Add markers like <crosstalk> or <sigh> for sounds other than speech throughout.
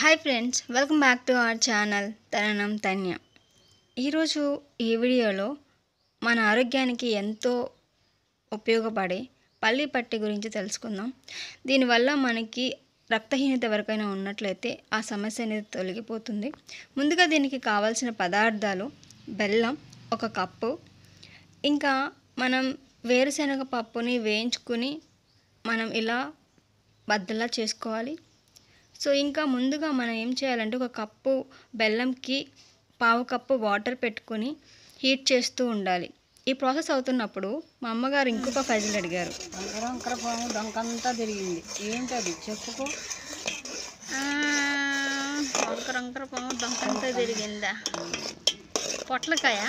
hi friends welcome back to our channel తరణం తన్య ఈరోజు ఈ వీడియోలో మన ఆరోగ్యానికి ఎంతో ఉపయోగపడే పల్లి పట్టి గురించి తెలుసుకుందాం దీనివల్ల మనకి రక్తహీనత ఎవరికైనా ఉన్నట్లయితే ఆ సమస్య అనేది తొలగిపోతుంది ముందుగా దీనికి కావాల్సిన పదార్థాలు బెల్లం ఒక కప్పు ఇంకా మనం వేరుశనగ పప్పుని వేయించుకుని మనం ఇలా బద్దలా చేసుకోవాలి సో ఇంకా ముందుగా మనం ఏం చేయాలంటే ఒక కప్పు బెల్లంకి పావు కప్పు వాటర్ పెట్టుకొని హీట్ చేస్తూ ఉండాలి ఈ ప్రాసెస్ అవుతున్నప్పుడు మా అమ్మగారు ఇంకొక ఫైజులు అడిగారు అంకరపాము తిరిగింది ఏంటది చెప్పుకో అంకరంకరపాము డొంకంతా తిరిగిందా పొట్లకాయ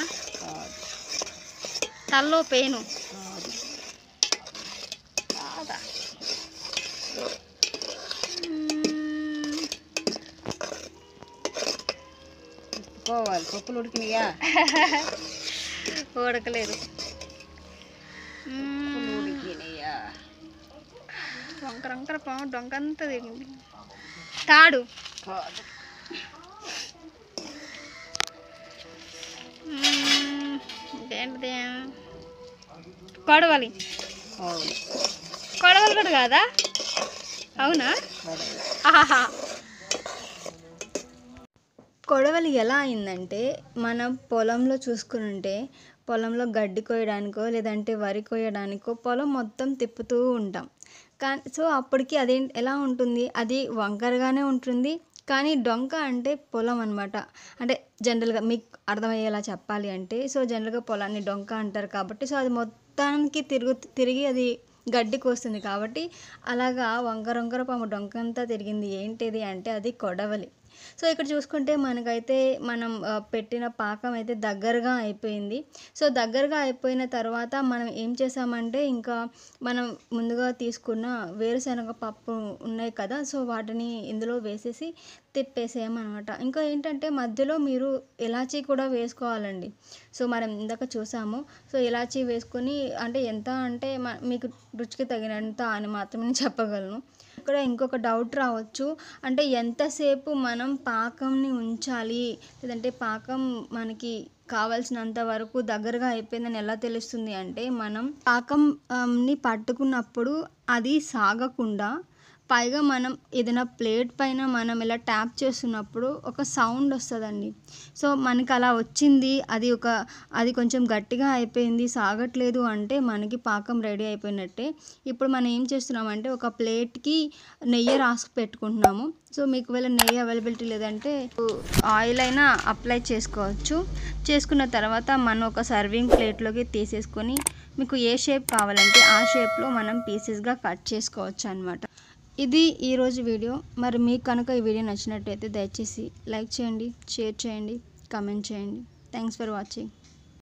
తల్లో పెయిను ఉడుకోవాలి పప్పులు ఉడికినాయా <laughs> ఉడకలేదు ఉడికినాయా వంకర వంకర పాము డొంకంతా దిగింది తాడు కొడవలి కొడవలి కూడా కాదా అవునా ఆహా కొడవలి ఎలా అయిందంటే మన పొలంలో చూసుకుంటే పొలంలో గడ్డి కోయడానికో లేదంటే వరి కోయడానికో పొలం మొత్తం తిప్పుతూ ఉంటాం కానీ సో అప్పటికి అదే ఎలా ఉంటుంది అది వంకరగానే ఉంటుంది కానీ డొంక అంటే పొలం అనమాట అంటే జనరల్గా మీకు అర్థమయ్యేలా చెప్పాలి అంటే సో జనరల్గా పొలాన్ని డొంక అంటారు కాబట్టి సో అది మొత్తానికి తిరుగు తిరిగి అది గడ్డి కోస్తుంది కాబట్టి అలాగా వంకర వంకర పాము డొంకంతా తిరిగింది ఏంటిది అంటే అది కొడవలి సో ఇక్కడ చూసుకుంటే మనకైతే మనం పెట్టిన పాకం అయితే దగ్గరగా అయిపోయింది సో దగ్గరగా అయిపోయిన తర్వాత మనం ఏం చేసామంటే ఇంకా మనం ముందుగా తీసుకున్న వేరుశనగ పప్పు ఉన్నాయి కదా సో వాటిని ఇందులో వేసేసి తిప్పేసేయమన్నమాట ఇంకా ఏంటంటే మధ్యలో మీరు ఇలాచీ కూడా వేసుకోవాలండి సో మనం ఇందాక చూసాము సో ఇలాచీ వేసుకొని అంటే ఎంత అంటే మీకు రుచికి తగినంత అని మాత్రమే చెప్పగలను ఇక్కడ ఇంకొక డౌట్ రావచ్చు అంటే ఎంతసేపు మనం పాకంని ఉంచాలి లేదంటే పాకం మనకి కావలసినంత వరకు దగ్గరగా అయిపోయిందని ఎలా తెలుస్తుంది అంటే మనం పాకంని పట్టుకున్నప్పుడు అది సాగకుండా పైగా మనం ఏదైనా ప్లేట్ పైన మనం ఇలా ట్యాప్ చేస్తున్నప్పుడు ఒక సౌండ్ వస్తుందండి సో మనకి అలా వచ్చింది అది ఒక అది కొంచెం గట్టిగా అయిపోయింది సాగట్లేదు అంటే మనకి పాకం రెడీ అయిపోయినట్టే ఇప్పుడు మనం ఏం చేస్తున్నామంటే ఒక ప్లేట్కి నెయ్యి రాసి పెట్టుకుంటున్నాము సో మీకు వేళ నెయ్యి అవైలబిలిటీ లేదంటే ఆయిల్ అయినా అప్లై చేసుకోవచ్చు చేసుకున్న తర్వాత మనం ఒక సర్వింగ్ ప్లేట్లోకి తీసేసుకొని మీకు ఏ షేప్ కావాలంటే ఆ షేప్లో మనం పీసెస్గా కట్ చేసుకోవచ్చు అనమాట ఇది ఈరోజు వీడియో మరి మీకు కనుక ఈ వీడియో నచ్చినట్టయితే దయచేసి లైక్ చేయండి షేర్ చేయండి కమెంట్ చేయండి థ్యాంక్స్ ఫర్ వాచింగ్